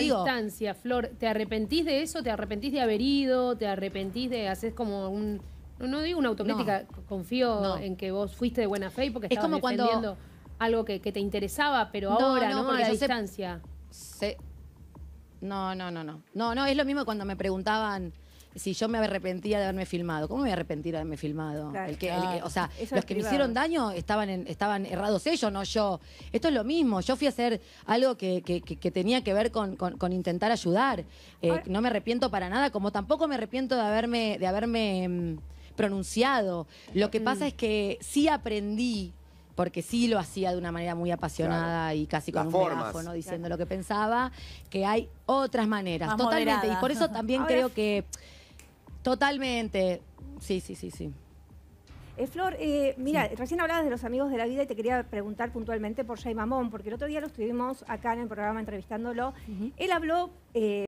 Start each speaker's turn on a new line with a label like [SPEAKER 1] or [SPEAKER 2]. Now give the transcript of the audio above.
[SPEAKER 1] distancia,
[SPEAKER 2] Flor, ¿te arrepentís de eso? ¿Te arrepentís de haber ido? ¿Te arrepentís de hacer como un... No digo una autocrítica, confío en que vos fuiste de buena fe porque es estabas como cuando... algo que, te interesaba, pero ahora, ¿no? la distancia.
[SPEAKER 3] No, no, no, no. No, no, es lo mismo cuando me preguntaban si yo me arrepentía de haberme filmado. ¿Cómo me voy a arrepentir de haberme filmado? o sea, los que me hicieron daño estaban, estaban errados ellos, no yo. Esto es lo mismo. Yo fui a hacer algo que, tenía que ver con, intentar ayudar. Eh, ah. no me arrepiento para nada, como tampoco me arrepiento de haberme, de haberme mm, pronunciado. Lo que mm. pasa es que sí aprendí porque sí lo hacía de una manera muy apasionada y casi con un megáfono diciendo lo que pensaba, que hay otras maneras, totalmente. Y por eso también creo que Totalmente. Sí, sí, sí, sí.
[SPEAKER 4] Eh, Flor, eh, mira, recién hablabas de los amigos de la vida y te quería preguntar puntualmente por Jay Mamón, porque el otro día lo estuvimos acá en el programa entrevistándolo. Él habló... Eh,